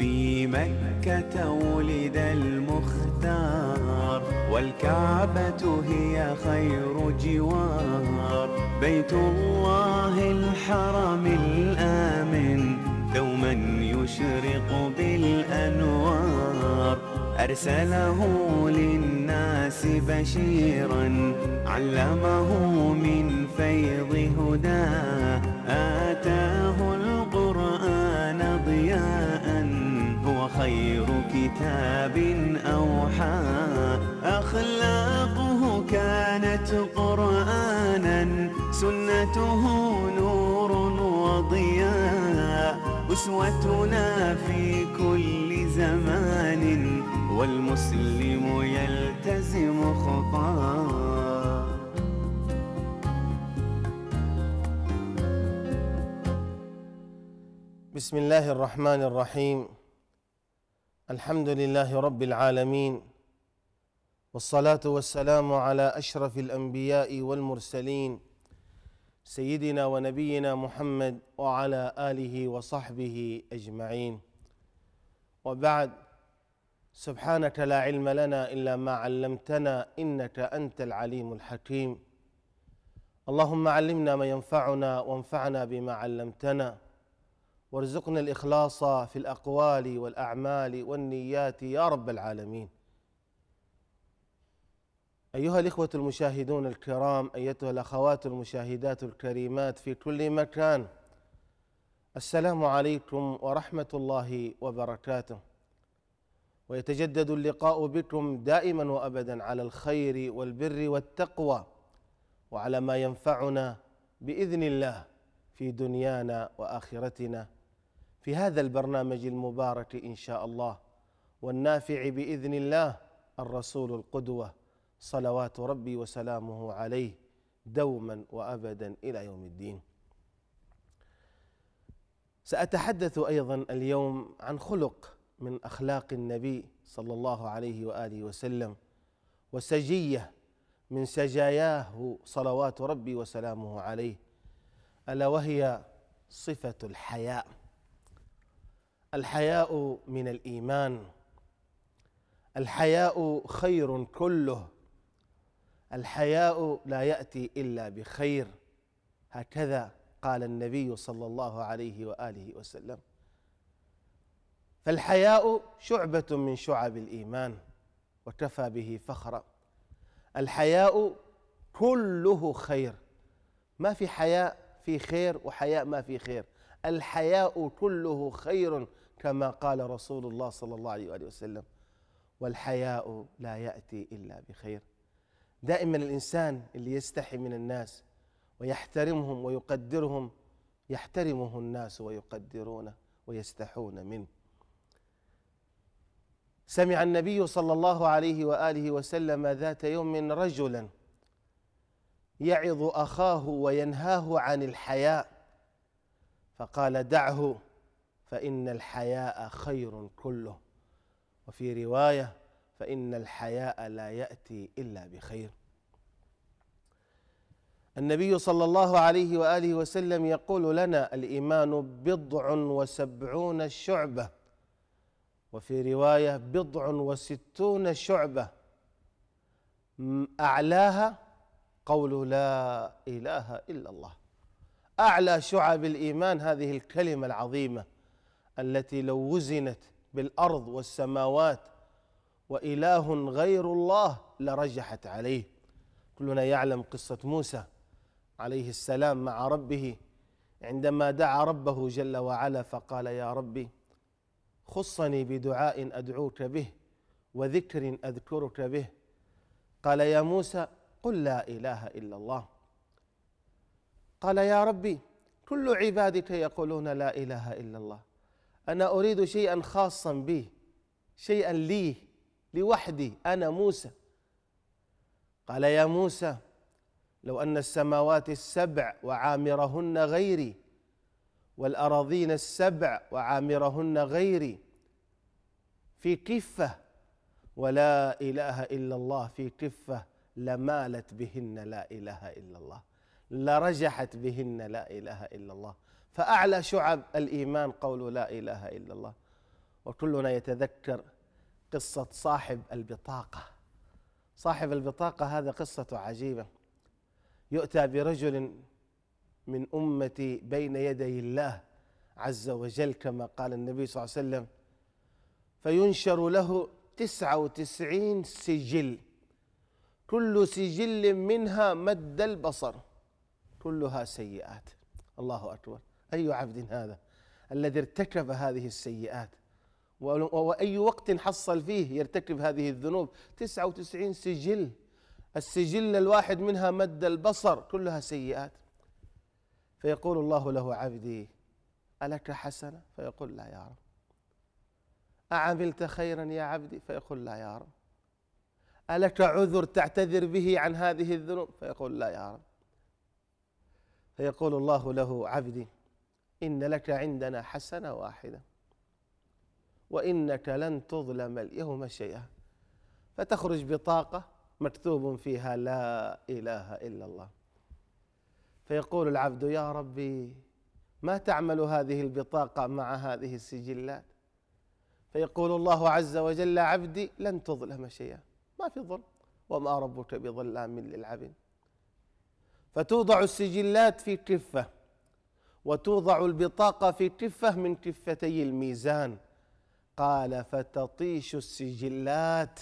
في مكة ولد المختار والكعبة هي خير جوار بيت الله الحرم الآمن دوما يشرق بالأنوار أرسله للناس بشيرا علمه من فيض هداه آتاه خير كتاب أوحى أخلاقه كانت قرآنا سنته نور وضياء أسوتنا في كل زمان والمسلم يلتزم خطاه بسم الله الرحمن الرحيم الحمد لله رب العالمين والصلاه والسلام على اشرف الانبياء والمرسلين سيدنا ونبينا محمد وعلى اله وصحبه اجمعين وبعد سبحانك لا علم لنا الا ما علمتنا انك انت العليم الحكيم اللهم علمنا ما ينفعنا وانفعنا بما علمتنا وارزقنا الإخلاص في الأقوال والأعمال والنيات يا رب العالمين أيها الإخوة المشاهدون الكرام أيتها الأخوات المشاهدات الكريمات في كل مكان السلام عليكم ورحمة الله وبركاته ويتجدد اللقاء بكم دائما وأبدا على الخير والبر والتقوى وعلى ما ينفعنا بإذن الله في دنيانا وآخرتنا في هذا البرنامج المبارك إن شاء الله والنافع بإذن الله الرسول القدوة صلوات ربي وسلامه عليه دوما وأبدا إلى يوم الدين سأتحدث أيضا اليوم عن خلق من أخلاق النبي صلى الله عليه وآله وسلم وسجية من سجاياه صلوات ربي وسلامه عليه ألا وهي صفة الحياء الحياء من الايمان الحياء خير كله الحياء لا ياتي الا بخير هكذا قال النبي صلى الله عليه واله وسلم فالحياء شعبه من شعب الايمان وكفى به فخرا الحياء كله خير ما في حياء في خير وحياء ما في خير الحياء كله خير كما قال رسول الله صلى الله عليه وآله وسلم والحياء لا يأتي إلا بخير دائما الإنسان اللي يستحي من الناس ويحترمهم ويقدرهم يحترمه الناس ويقدرونه ويستحون منه سمع النبي صلى الله عليه وآله وسلم ذات يوم رجلا يعظ أخاه وينهاه عن الحياء فقال دعه فإن الحياء خير كله وفي رواية فإن الحياء لا يأتي إلا بخير النبي صلى الله عليه وآله وسلم يقول لنا الإيمان بضع وسبعون شعبة وفي رواية بضع وستون شعبة أعلاها قول لا إله إلا الله أعلى شعب الإيمان هذه الكلمة العظيمة التي لو وزنت بالارض والسماوات واله غير الله لرجحت عليه كلنا يعلم قصه موسى عليه السلام مع ربه عندما دعا ربه جل وعلا فقال يا ربي خصني بدعاء ادعوك به وذكر اذكرك به قال يا موسى قل لا اله الا الله قال يا ربي كل عبادك يقولون لا اله الا الله أنا أريد شيئا خاصا بي شيئا لي لوحدي أنا موسى قال يا موسى لو أن السماوات السبع وعامرهن غيري والأراضين السبع وعامرهن غيري في كفة ولا إله إلا الله في كفة لمالت بهن لا إله إلا الله لرجحت بهن لا إله إلا الله فأعلى شعب الإيمان قول لا إله إلا الله وكلنا يتذكر قصة صاحب البطاقة صاحب البطاقة هذا قصة عجيبة يؤتى برجل من أمتي بين يدي الله عز وجل كما قال النبي صلى الله عليه وسلم فينشر له تسعة وتسعين سجل كل سجل منها مد البصر كلها سيئات الله أكبر أي عبد هذا الذي ارتكب هذه السيئات وأي وقت حصل فيه يرتكب هذه الذنوب 99 سجل السجل الواحد منها مد البصر كلها سيئات فيقول الله له عبدي ألك حسنة فيقول لا يا رب أعملت خيرا يا عبدي فيقول لا يا رب ألك عذر تعتذر به عن هذه الذنوب فيقول لا يا رب فيقول الله له عبدي إن لك عندنا حسنة واحدة وإنك لن تظلم اليوم شيئا فتخرج بطاقة مكتوب فيها لا إله إلا الله فيقول العبد يا ربي ما تعمل هذه البطاقة مع هذه السجلات فيقول الله عز وجل عبدي لن تظلم شيئا ما في ظلم وما ربك بظلام للعبد فتوضع السجلات في كفه وتوضع البطاقة في كفة من كفتي الميزان قال فتطيش السجلات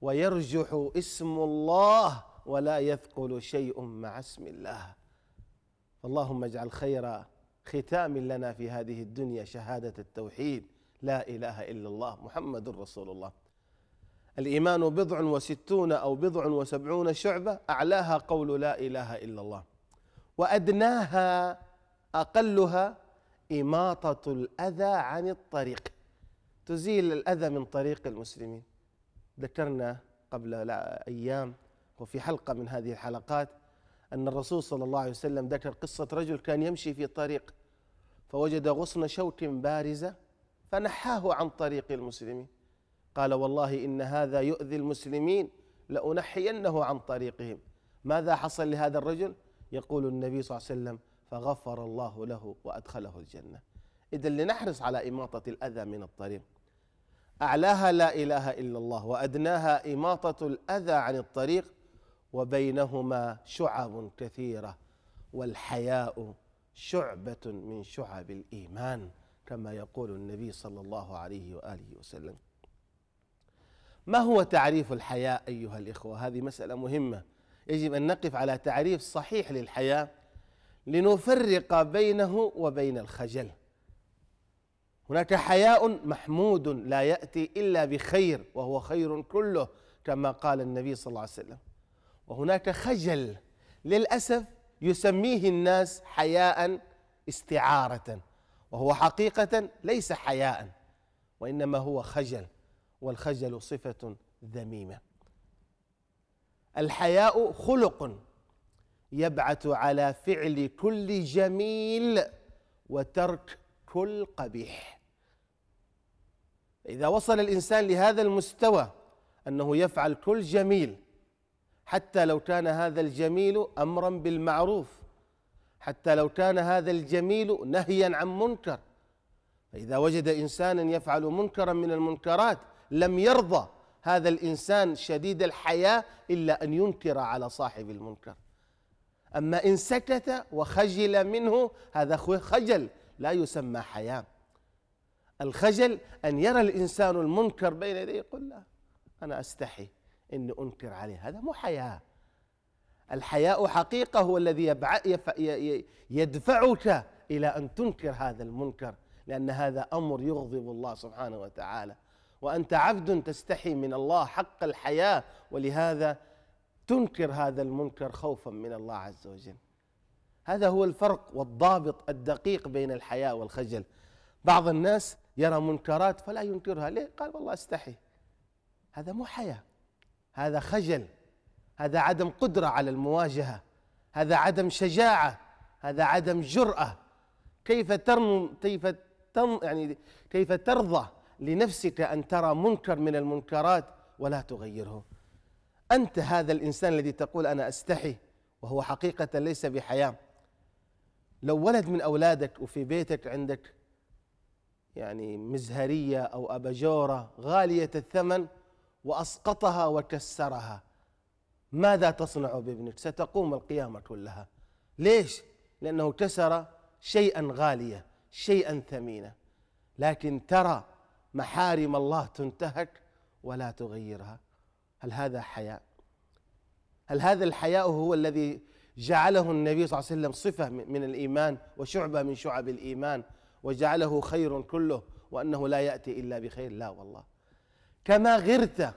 ويرجح اسم الله ولا يثقل شيء مع اسم الله اللهم اجعل خير ختام لنا في هذه الدنيا شهادة التوحيد لا إله إلا الله محمد رسول الله الإيمان بضع وستون أو بضع وسبعون شعبة أعلاها قول لا إله إلا الله وأدناها أقلها إماطة الأذى عن الطريق تزيل الأذى من طريق المسلمين ذكرنا قبل أيام وفي حلقة من هذه الحلقات أن الرسول صلى الله عليه وسلم ذكر قصة رجل كان يمشي في طريق فوجد غصن شوك بارزة فنحاه عن طريق المسلمين قال والله إن هذا يؤذي المسلمين لأنحينه عن طريقهم ماذا حصل لهذا الرجل يقول النبي صلى الله عليه وسلم فغفر الله له وأدخله الجنة إذا لنحرص على إماطة الأذى من الطريق أعلاها لا إله إلا الله وأدناها إماطة الأذى عن الطريق وبينهما شعب كثيرة والحياء شعبة من شعب الإيمان كما يقول النبي صلى الله عليه وآله وسلم ما هو تعريف الحياء أيها الإخوة هذه مسألة مهمة يجب أن نقف على تعريف صحيح للحياة لنفرق بينه وبين الخجل هناك حياء محمود لا ياتي الا بخير وهو خير كله كما قال النبي صلى الله عليه وسلم وهناك خجل للاسف يسميه الناس حياء استعاره وهو حقيقه ليس حياء وانما هو خجل والخجل صفه ذميمه الحياء خلق يبعث على فعل كل جميل وترك كل قبيح إذا وصل الإنسان لهذا المستوى أنه يفعل كل جميل حتى لو كان هذا الجميل أمرا بالمعروف حتى لو كان هذا الجميل نهيا عن منكر فإذا وجد إنسانا يفعل منكرا من المنكرات لم يرضى هذا الإنسان شديد الحياة إلا أن ينكر على صاحب المنكر أما إن سكت وخجل منه هذا خجل لا يسمى حياة الخجل أن يرى الإنسان المنكر بين يديه يقول لا أنا أستحي أني أنكر عليه هذا مو حياة الحياء حقيقة هو الذي يدفعك إلى أن تنكر هذا المنكر لأن هذا أمر يغضب الله سبحانه وتعالى وأنت عبد تستحي من الله حق الحياة ولهذا تنكر هذا المنكر خوفا من الله عز وجل هذا هو الفرق والضابط الدقيق بين الحياء والخجل بعض الناس يرى منكرات فلا ينكرها ليه قال والله استحي هذا مو حياء هذا خجل هذا عدم قدره على المواجهه هذا عدم شجاعه هذا عدم جراه كيف ترم كيف تن يعني كيف ترضى لنفسك ان ترى منكر من المنكرات ولا تغيره أنت هذا الإنسان الذي تقول أنا أستحي وهو حقيقة ليس بحياة لو ولد من أولادك وفي بيتك عندك يعني مزهرية أو أباجورة غالية الثمن وأسقطها وكسرها ماذا تصنع بابنك ستقوم القيامة كلها ليش لأنه كسر شيئا غالية شيئا ثمينا لكن ترى محارم الله تنتهك ولا تغيرها هل هذا حياء هل هذا الحياء هو الذي جعله النبي صلى الله عليه وسلم صفة من الإيمان وشعبة من شعب الإيمان وجعله خير كله وأنه لا يأتي إلا بخير لا والله كما غرت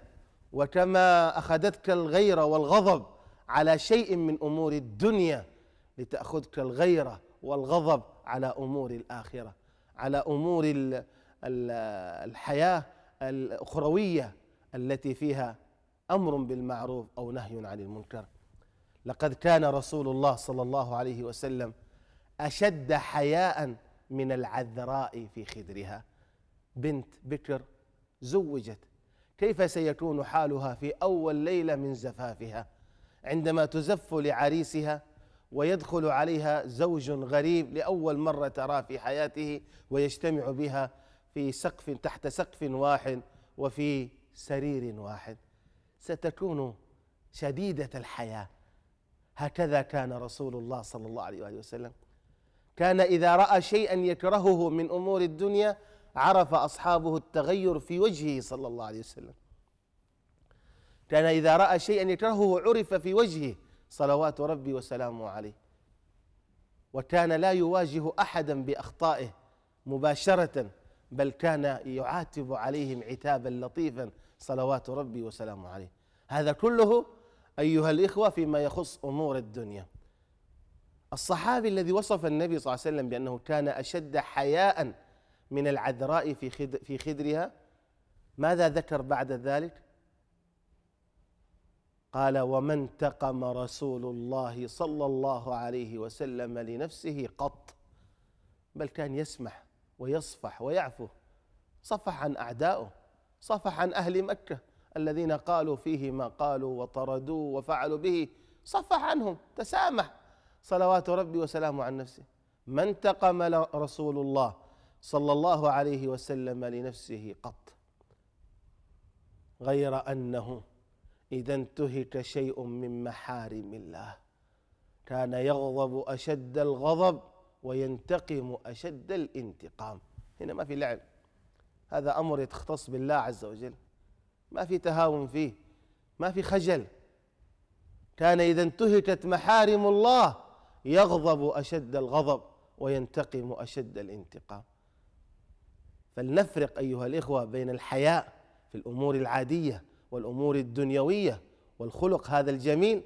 وكما أخذتك الغيرة والغضب على شيء من أمور الدنيا لتأخذك الغيرة والغضب على أمور الآخرة على أمور الحياة الأخروية التي فيها امر بالمعروف او نهي عن المنكر لقد كان رسول الله صلى الله عليه وسلم اشد حياء من العذراء في خدرها بنت بكر زوجت كيف سيكون حالها في اول ليله من زفافها عندما تزف لعريسها ويدخل عليها زوج غريب لاول مره تراه في حياته ويجتمع بها في سقف تحت سقف واحد وفي سرير واحد ستكون شديدة الحياة هكذا كان رسول الله صلى الله عليه وآله وسلم كان إذا رأى شيئا يكرهه من أمور الدنيا عرف أصحابه التغير في وجهه صلى الله عليه وسلم كان إذا رأى شيئا يكرهه عرف في وجهه صلوات ربي وسلامه عليه وكان لا يواجه أحدا بأخطائه مباشرة بل كان يعاتب عليهم عتابا لطيفا صلوات ربي وسلامه عليه هذا كله أيها الإخوة فيما يخص أمور الدنيا الصحابي الذي وصف النبي صلى الله عليه وسلم بأنه كان أشد حياء من العذراء في في خدرها ماذا ذكر بعد ذلك؟ قال وما انتقم رسول الله صلى الله عليه وسلم لنفسه قط بل كان يسمح ويصفح ويعفو صفح عن أعدائه صفح عن أهل مكة الذين قالوا فيه ما قالوا وطردوا وفعلوا به صفح عنهم تسامح صلوات ربي وسلامه عن نفسه ما انتقم رسول الله صلى الله عليه وسلم لنفسه قط غير أنه إذا انتهك شيء من محارم الله كان يغضب أشد الغضب وينتقم أشد الانتقام هنا ما في لعب هذا أمر يتختص بالله عز وجل ما في تهاون فيه ما في خجل كان إذا انتهكت محارم الله يغضب أشد الغضب وينتقم أشد الانتقام فلنفرق أيها الإخوة بين الحياء في الأمور العادية والأمور الدنيوية والخلق هذا الجميل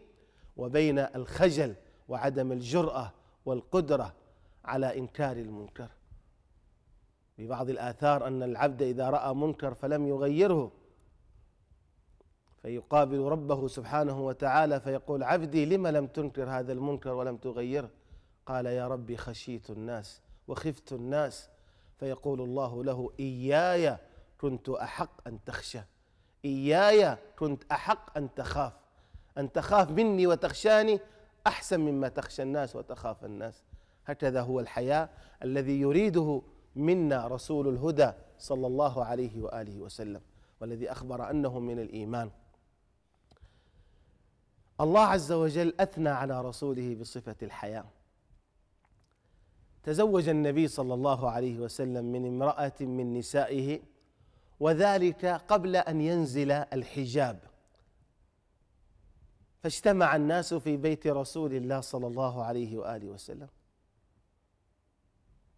وبين الخجل وعدم الجرأة والقدرة على إنكار المنكر في بعض الآثار أن العبد إذا رأى منكر فلم يغيره فيقابل ربه سبحانه وتعالى فيقول عبدي لم لم تنكر هذا المنكر ولم تغيره قال يا ربي خشيت الناس وخفت الناس فيقول الله له إياي كنت أحق أن تخشى إياي كنت أحق أن تخاف أن تخاف مني وتخشاني أحسن مما تخشى الناس وتخاف الناس هكذا هو الحياة الذي يريده منا رسول الهدى صلى الله عليه واله وسلم والذي اخبر انه من الايمان الله عز وجل اثنى على رسوله بصفه الحياه تزوج النبي صلى الله عليه وسلم من امراه من نسائه وذلك قبل ان ينزل الحجاب فاجتمع الناس في بيت رسول الله صلى الله عليه واله وسلم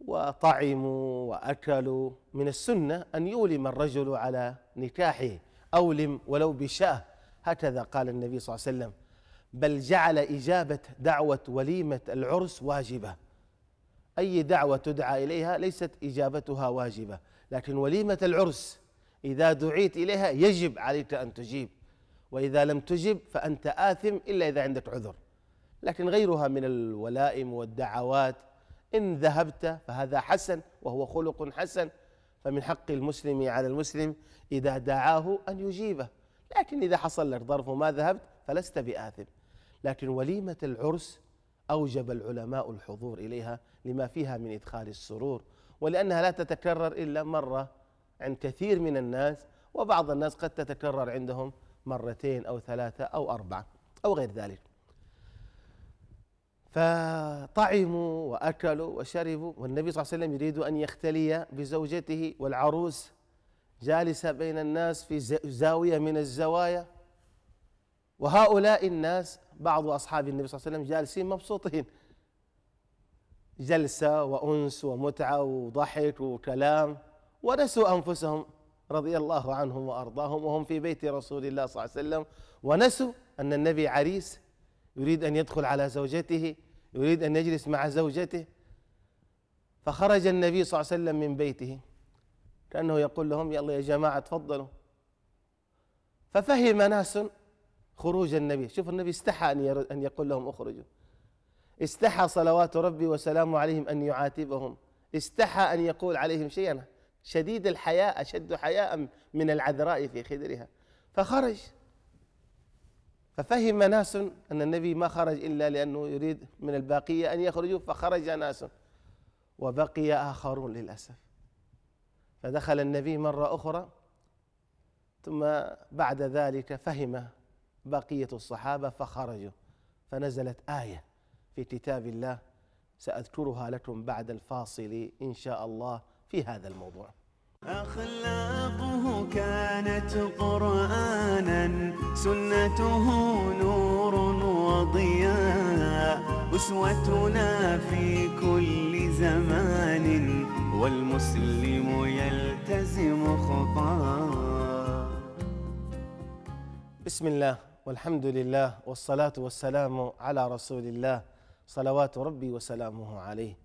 وطعموا وأكلوا من السنة أن يولم الرجل على نكاحه أولم ولو بشاه هكذا قال النبي صلى الله عليه وسلم بل جعل إجابة دعوة وليمة العرس واجبة أي دعوة تدعى إليها ليست إجابتها واجبة لكن وليمة العرس إذا دعيت إليها يجب عليك أن تجيب وإذا لم تجب فأنت آثم إلا إذا عندك عذر لكن غيرها من الولائم والدعوات إن ذهبت فهذا حسن وهو خلق حسن فمن حق المسلم على المسلم إذا دعاه أن يجيبه لكن إذا حصل لك ظرف وما ذهبت فلست بآثم لكن وليمة العرس أوجب العلماء الحضور إليها لما فيها من إدخال السرور ولأنها لا تتكرر إلا مرة عند كثير من الناس وبعض الناس قد تتكرر عندهم مرتين أو ثلاثة أو أربعة أو غير ذلك فطعموا واكلوا وشربوا والنبي صلى الله عليه وسلم يريد ان يختلي بزوجته والعروس جالسه بين الناس في زاويه من الزوايا وهؤلاء الناس بعض اصحاب النبي صلى الله عليه وسلم جالسين مبسوطين جلسه وانس ومتعه وضحك وكلام ونسوا انفسهم رضي الله عنهم وارضاهم وهم في بيت رسول الله صلى الله عليه وسلم ونسوا ان النبي عريس يريد ان يدخل على زوجته يريد أن يجلس مع زوجته فخرج النبي صلى الله عليه وسلم من بيته كأنه يقول لهم يلا يا جماعة تفضلوا ففهم ناس خروج النبي شوف النبي استحى أن يقول لهم اخرجوا استحى صلوات ربي وسلامه عليهم أن يعاتبهم استحى أن يقول عليهم شيئا شديد الحياء أشد حياء من العذراء في خدرها فخرج ففهم ناس أن النبي ما خرج إلا لأنه يريد من الباقية أن يخرجوا فخرج ناس وبقي آخرون للأسف فدخل النبي مرة أخرى ثم بعد ذلك فهم بقية الصحابة فخرجوا فنزلت آية في كتاب الله سأذكرها لكم بعد الفاصل إن شاء الله في هذا الموضوع أخلاقه كانت قرآنا سنته نور وضياء أسوتنا في كل زمان والمسلم يلتزم خطاه بسم الله والحمد لله والصلاة والسلام على رسول الله صلوات ربي وسلامه عليه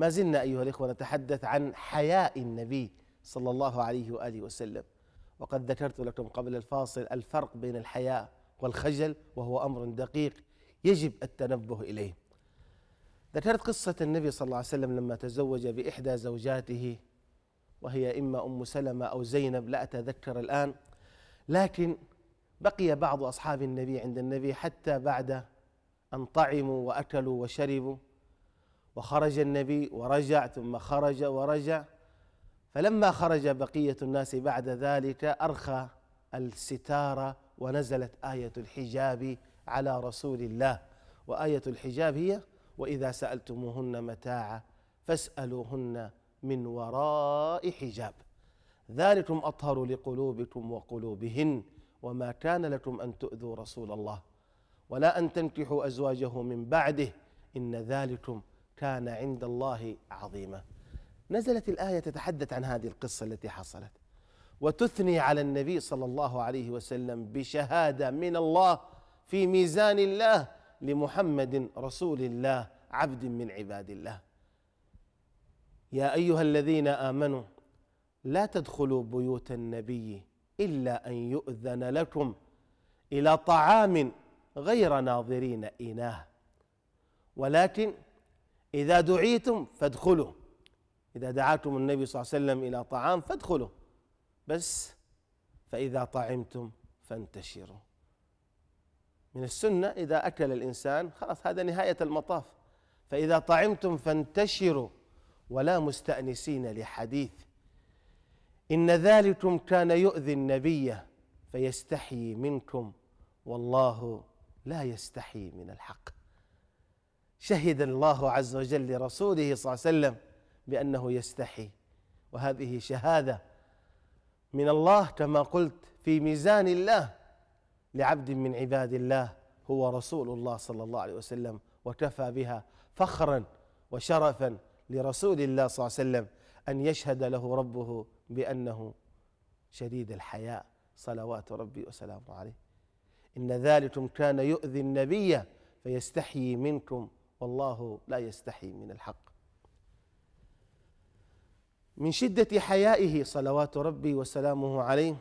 ما زلنا أيها الإخوة نتحدث عن حياء النبي صلى الله عليه واله وسلم وقد ذكرت لكم قبل الفاصل الفرق بين الحياء والخجل وهو امر دقيق يجب التنبه اليه. ذكرت قصه النبي صلى الله عليه وسلم لما تزوج باحدى زوجاته وهي اما ام سلمه او زينب لا اتذكر الان لكن بقي بعض اصحاب النبي عند النبي حتى بعد ان طعموا واكلوا وشربوا وخرج النبي ورجع ثم خرج ورجع فلما خرج بقية الناس بعد ذلك أرخى الستارة ونزلت آية الحجاب على رسول الله وآية الحجاب هي وإذا سألتموهن متاعا فاسألوهن من وراء حجاب ذلكم أطهر لقلوبكم وقلوبهن وما كان لكم أن تؤذوا رسول الله ولا أن تنكحوا أزواجه من بعده إن ذلكم كان عند الله عظيما نزلت الآية تتحدث عن هذه القصة التي حصلت وتثني على النبي صلى الله عليه وسلم بشهادة من الله في ميزان الله لمحمد رسول الله عبد من عباد الله يا أيها الذين آمنوا لا تدخلوا بيوت النبي إلا أن يؤذن لكم إلى طعام غير ناظرين إناه ولكن إذا دعيتم فادخلوا إذا دعاكم النبي صلى الله عليه وسلم إلى طعام فادخلوا بس فإذا طعمتم فانتشروا من السنة إذا أكل الإنسان خلاص هذا نهاية المطاف فإذا طعمتم فانتشروا ولا مستأنسين لحديث إن ذلكم كان يؤذي النبي فيستحيي منكم والله لا يستحيي من الحق شهد الله عز وجل لرسوله صلى الله عليه وسلم بأنه يستحي وهذه شهادة من الله كما قلت في ميزان الله لعبد من عباد الله هو رسول الله صلى الله عليه وسلم وكفى بها فخرا وشرفا لرسول الله صلى الله عليه وسلم أن يشهد له ربه بأنه شديد الحياء صلوات ربي وسلامه عليه إن ذلكم كان يؤذي النبي فيستحيي منكم والله لا يستحي من الحق من شدة حيائه صلوات ربي وسلامه عليه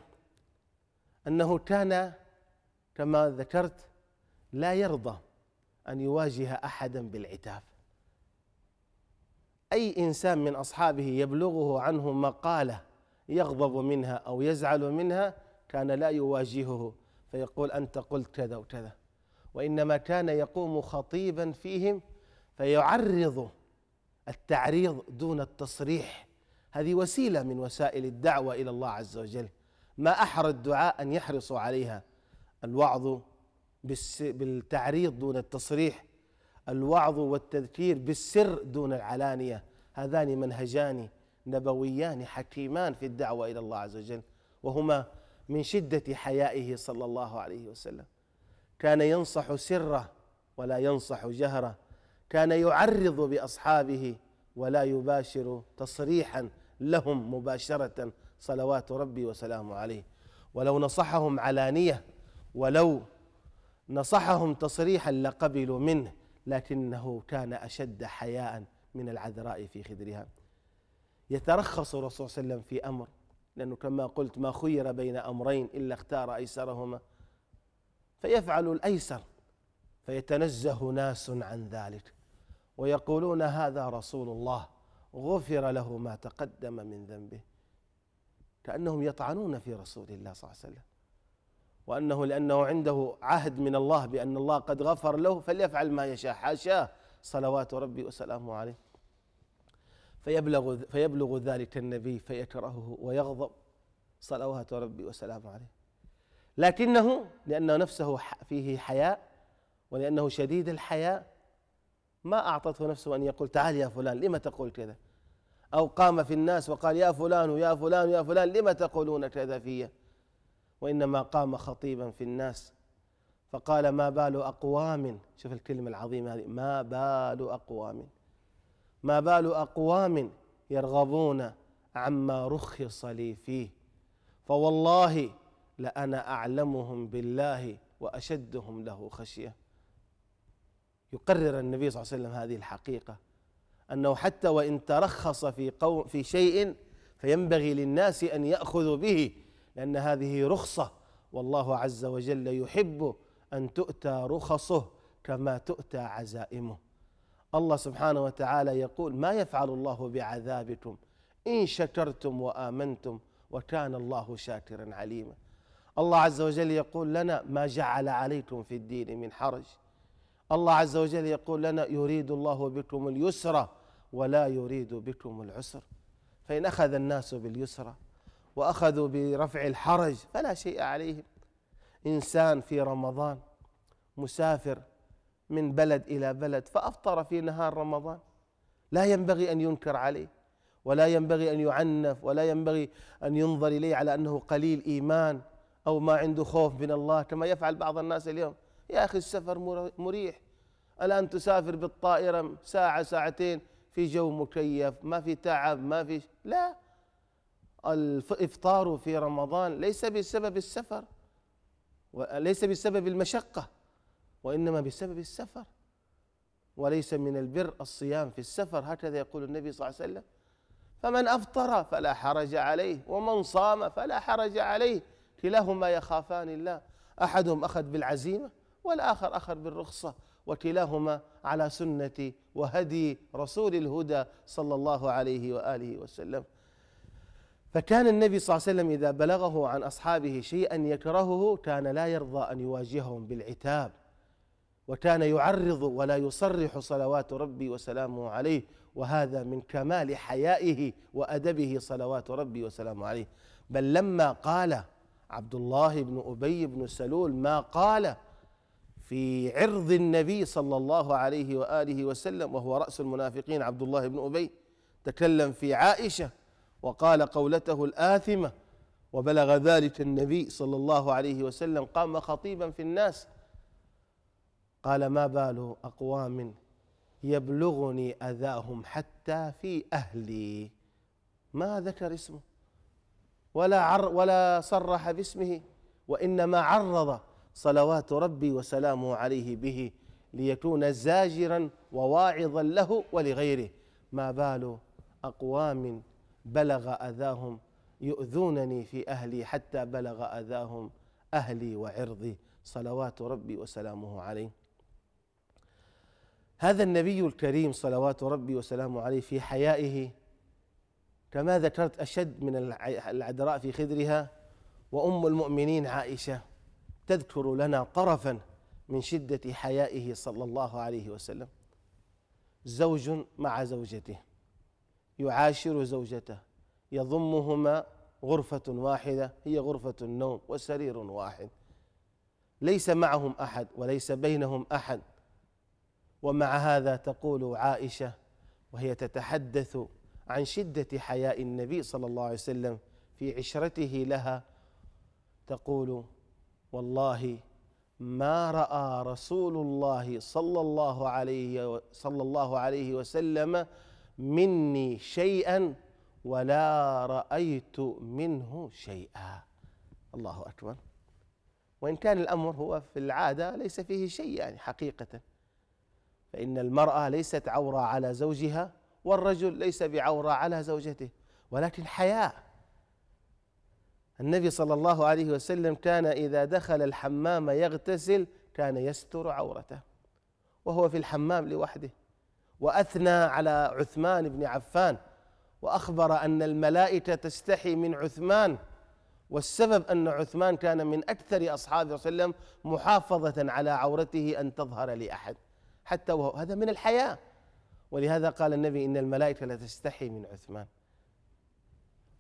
أنه كان كما ذكرت لا يرضى أن يواجه أحدا بالعتاب أي إنسان من أصحابه يبلغه عنه مقالة يغضب منها أو يزعل منها كان لا يواجهه فيقول أنت قلت كذا وكذا وإنما كان يقوم خطيبا فيهم فيعرض التعريض دون التصريح هذه وسيلة من وسائل الدعوة إلى الله عز وجل ما أحرى الدعاء أن يحرصوا عليها الوعظ بالتعريض دون التصريح الوعظ والتذكير بالسر دون العلانية هذان منهجان نبويان حكيمان في الدعوة إلى الله عز وجل وهما من شدة حيائه صلى الله عليه وسلم كان ينصح سره ولا ينصح جهره كان يعرض بأصحابه ولا يباشر تصريحا لهم مباشرة صلوات ربي وسلامه عليه ولو نصحهم علانية ولو نصحهم تصريحا لقبلوا منه لكنه كان أشد حياء من العذراء في خدرها يترخص الرسول صلى الله عليه وسلم في أمر لأنه كما قلت ما خير بين أمرين إلا اختار أيسرهما فيفعل الأيسر فيتنزه ناس عن ذلك ويقولون هذا رسول الله غفر له ما تقدم من ذنبه كأنهم يطعنون في رسول الله صلى الله عليه وسلم وأنه لأنه عنده عهد من الله بأن الله قد غفر له فليفعل ما يشاء حاشاه صلوات ربي وسلامه عليه فيبلغ فيبلغ ذلك النبي فيكرهه ويغضب صلوات ربي وسلامه عليه لكنه لأن نفسه فيه حياء ولأنه شديد الحياء ما أعطته نفسه أن يقول تعال يا فلان لما تقول كذا أو قام في الناس وقال يا فلان يا فلان يا فلان لما تقولون كذا في وإنما قام خطيبا في الناس فقال ما بال أقوام شوف الكلمة العظيمة هذه ما بال أقوام ما بال أقوام يرغبون عما رخص لي فيه فوالله لأنا أعلمهم بالله وأشدهم له خشية يقرر النبي صلى الله عليه وسلم هذه الحقيقة أنه حتى وإن ترخص في قوم في شيء فينبغي للناس أن يأخذوا به لأن هذه رخصة والله عز وجل يحب أن تؤتى رخصه كما تؤتى عزائمه الله سبحانه وتعالى يقول ما يفعل الله بعذابكم إن شكرتم وآمنتم وكان الله شاكرا عليما الله عز وجل يقول لنا ما جعل عليكم في الدين من حرج الله عز وجل يقول لنا يريد الله بكم اليسر ولا يريد بكم العسر فإن أخذ الناس باليسرى وأخذوا برفع الحرج فلا شيء عليهم إنسان في رمضان مسافر من بلد إلى بلد فأفطر في نهار رمضان لا ينبغي أن ينكر عليه ولا ينبغي أن يعنف ولا ينبغي أن ينظر إليه على أنه قليل إيمان أو ما عنده خوف من الله كما يفعل بعض الناس اليوم يا أخي السفر مريح الآن تسافر بالطائرة ساعة ساعتين في جو مكيف ما في تعب ما في لا الإفطار في رمضان ليس بسبب السفر وليس بسبب المشقة وإنما بسبب السفر وليس من البر الصيام في السفر هكذا يقول النبي صلى الله عليه وسلم فمن أفطر فلا حرج عليه ومن صام فلا حرج عليه كلاهما يخافان الله أحدهم أخذ بالعزيمة والآخر أخذ بالرخصة وكلاهما على سنة وهدي رسول الهدى صلى الله عليه وآله وسلم فكان النبي صلى الله عليه وسلم إذا بلغه عن أصحابه شيئا يكرهه كان لا يرضى أن يواجههم بالعتاب وكان يعرض ولا يصرح صلوات ربي وسلامه عليه وهذا من كمال حيائه وأدبه صلوات ربي وسلامه عليه بل لما قال عبد الله بن أبي بن سلول ما قال في عرض النبي صلى الله عليه واله وسلم وهو راس المنافقين عبد الله بن ابي تكلم في عائشه وقال قولته الاثمه وبلغ ذلك النبي صلى الله عليه وسلم قام خطيبا في الناس قال ما بال اقوام يبلغني اذاهم حتى في اهلي ما ذكر اسمه ولا عر ولا صرح باسمه وانما عرض صلوات ربي وسلامه عليه به ليكون زاجرا وواعظا له ولغيره ما بال أقوام بلغ أذاهم يؤذونني في أهلي حتى بلغ أذاهم أهلي وعرضي صلوات ربي وسلامه عليه هذا النبي الكريم صلوات ربي وسلامه عليه في حيائه كما ذكرت أشد من العذراء في خدرها وأم المؤمنين عائشة تذكر لنا طرفا من شدة حيائه صلى الله عليه وسلم زوج مع زوجته يعاشر زوجته يضمهما غرفة واحدة هي غرفة النوم وسرير واحد ليس معهم أحد وليس بينهم أحد ومع هذا تقول عائشة وهي تتحدث عن شدة حياء النبي صلى الله عليه وسلم في عشرته لها تقول والله ما راى رسول الله صلى الله عليه صلى الله عليه وسلم مني شيئا ولا رايت منه شيئا الله اكبر وان كان الامر هو في العاده ليس فيه شيء يعني حقيقه فان المراه ليست عوره على زوجها والرجل ليس بعوره على زوجته ولكن حياء النبي صلى الله عليه وسلم كان إذا دخل الحمام يغتسل كان يستر عورته وهو في الحمام لوحده وأثنى على عثمان بن عفان وأخبر أن الملائكة تستحي من عثمان والسبب أن عثمان كان من أكثر أصحابه صلى الله عليه وسلم محافظة على عورته أن تظهر لأحد حتى وهو هذا من الحياة ولهذا قال النبي إن الملائكة لا تستحي من عثمان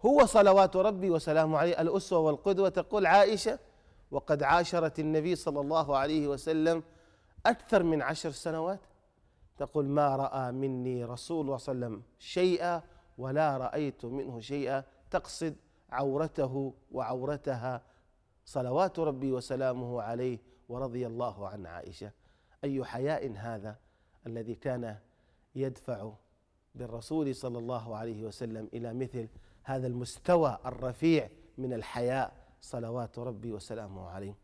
هو صلوات ربي وسلامه عليه الأسوة والقدوة تقول عائشة وقد عاشرت النبي صلى الله عليه وسلم أكثر من عشر سنوات تقول ما رأى مني رسول الله صلى الله عليه وسلم شيئا ولا رأيت منه شيئا تقصد عورته وعورتها صلوات ربي وسلامه عليه ورضي الله عن عائشة أي حياء هذا الذي كان يدفع بالرسول صلى الله عليه وسلم إلى مثل هذا المستوى الرفيع من الحياء صلوات ربي وسلامه عليه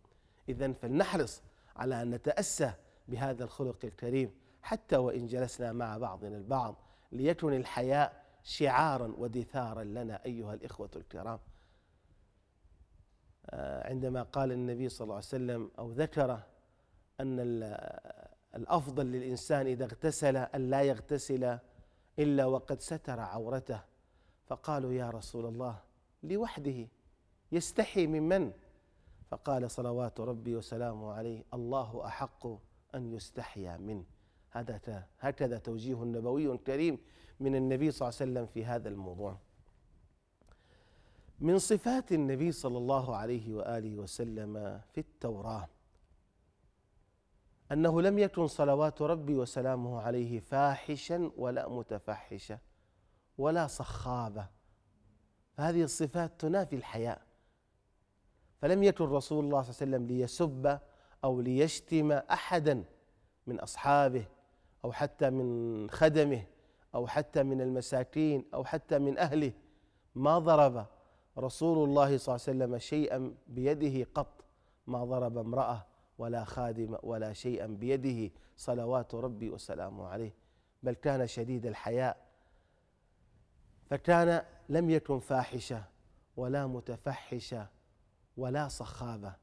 إذا فلنحرص على أن نتأسى بهذا الخلق الكريم حتى وإن جلسنا مع بعضنا البعض ليكن الحياء شعارا ودثارا لنا أيها الإخوة الكرام آه، عندما قال النبي صلى الله عليه وسلم أو ذكر أن الأفضل للإنسان إذا اغتسل أن لا يغتسل إلا وقد ستر عورته فقالوا يا رسول الله لوحده يستحي من من فقال صلوات ربي وسلامه عليه الله أحق أن يستحيا منه هذا هكذا توجيه نبوي كريم من النبي صلى الله عليه وسلم في هذا الموضوع من صفات النبي صلى الله عليه وآله وسلم في التوراة أنه لم يكن صلوات ربي وسلامه عليه فاحشا ولا متفحشا ولا صخابه فهذه الصفات تنافي الحياء فلم يكن رسول الله صلى الله عليه وسلم ليسب او ليشتم احدا من اصحابه او حتى من خدمه او حتى من المساكين او حتى من اهله ما ضرب رسول الله صلى الله عليه وسلم شيئا بيده قط ما ضرب امراه ولا خادم ولا شيئا بيده صلوات ربي وسلامه عليه بل كان شديد الحياء فكان لم يكن فاحشة ولا متفحشة ولا صخابة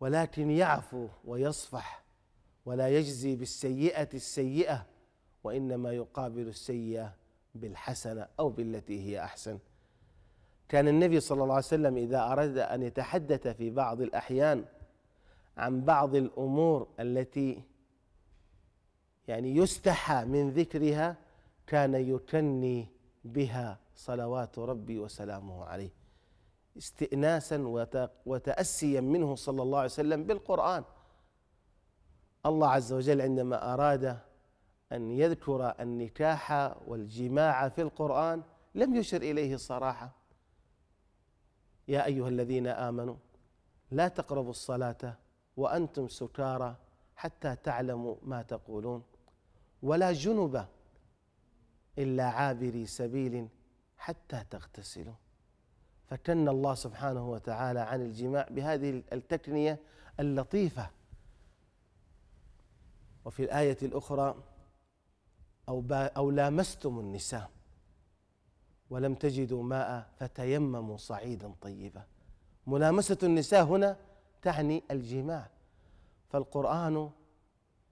ولكن يعفو ويصفح ولا يجزي بالسيئة السيئة وإنما يقابل السيئة بالحسنة أو بالتي هي أحسن كان النبي صلى الله عليه وسلم إذا أراد أن يتحدث في بعض الأحيان عن بعض الأمور التي يعني يستحى من ذكرها كان يكني بها صلوات ربي وسلامه عليه استئناسا وتأسيا منه صلى الله عليه وسلم بالقرآن الله عز وجل عندما أراد أن يذكر النكاح والجماع في القرآن لم يشر إليه صراحة يا أيها الذين آمنوا لا تقربوا الصلاة وأنتم سكارى حتى تعلموا ما تقولون ولا جنبا إلا عابري سبيل حتى تغتسلوا فكن الله سبحانه وتعالى عن الجماع بهذه التكنية اللطيفة وفي الآية الأخرى أو, أو لامستم النساء ولم تجدوا ماء فتيمموا صعيدا طيبا ملامسة النساء هنا تعني الجماع فالقرآن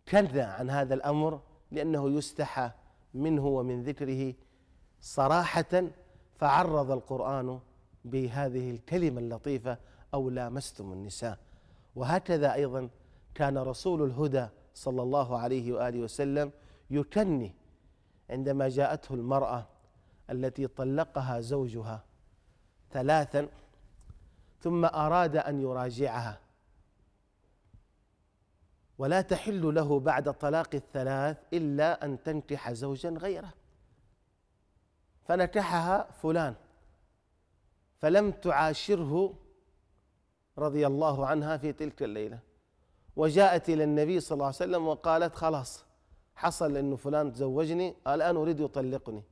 كذا عن هذا الأمر لأنه يستحى منه ومن ذكره صراحة فعرض القرآن بهذه الكلمة اللطيفة أو لامستم النساء وهكذا أيضا كان رسول الهدى صلى الله عليه وآله وسلم يكني عندما جاءته المرأة التي طلقها زوجها ثلاثا ثم أراد أن يراجعها ولا تحل له بعد طلاق الثلاث إلا أن تنكح زوجا غيره فنكحها فلان فلم تعاشره رضي الله عنها في تلك الليلة وجاءت إلى النبي صلى الله عليه وسلم وقالت خلاص حصل أن فلان تزوجني الآن أريد يطلقني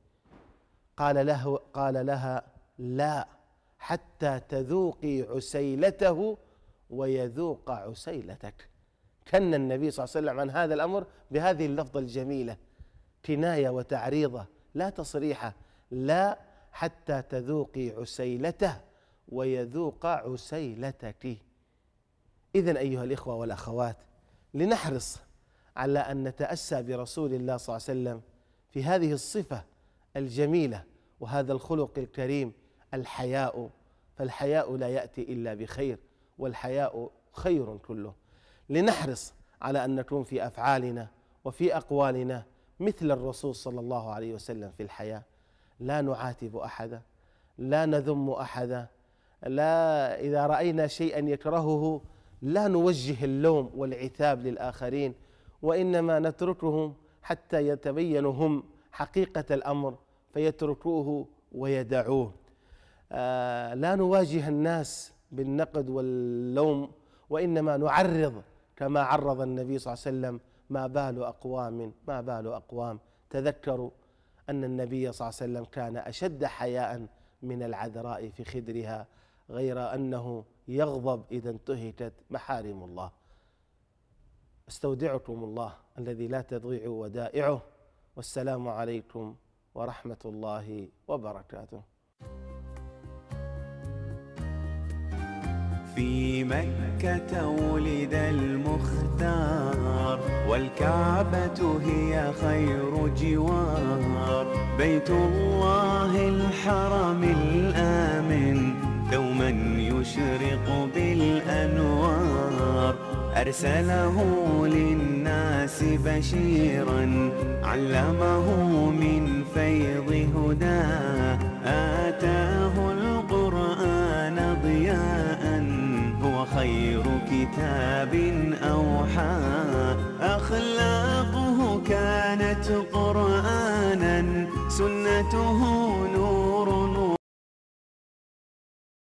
قال له قال لها لا حتى تذوقي عسيلته ويذوق عسيلتك كن النبي صلى الله عليه وسلم عن هذا الأمر بهذه اللفظة الجميلة كناية وتعريضة لا تصريحة لا حتى تذوقي عسيلته ويذوق عسيلتك إذا أيها الإخوة والأخوات لنحرص على أن نتأسى برسول الله صلى الله عليه وسلم في هذه الصفة الجميلة وهذا الخلق الكريم الحياء فالحياء لا يأتي إلا بخير والحياء خير كله لنحرص على ان نكون في افعالنا وفي اقوالنا مثل الرسول صلى الله عليه وسلم في الحياه لا نعاتب احدا لا نذم احدا لا اذا راينا شيئا يكرهه لا نوجه اللوم والعتاب للاخرين وانما نتركهم حتى يتبين هم حقيقه الامر فيتركوه ويدعوه آه، لا نواجه الناس بالنقد واللوم وانما نعرض كما عرض النبي صلى الله عليه وسلم ما بال أقوام ما بال أقوام تذكروا أن النبي صلى الله عليه وسلم كان أشد حياء من العذراء في خدرها غير أنه يغضب إذا انتهكت محارم الله استودعكم الله الذي لا تضيع ودائعه والسلام عليكم ورحمة الله وبركاته في مكة ولد المختار والكعبة هي خير جوار بيت الله الحرم الآمن دوما يشرق بالأنوار أرسله للناس بشيرا علمه من فيض هداه آتاه خير كتاب أوحى أخلاقه كانت قرآنا سنته نور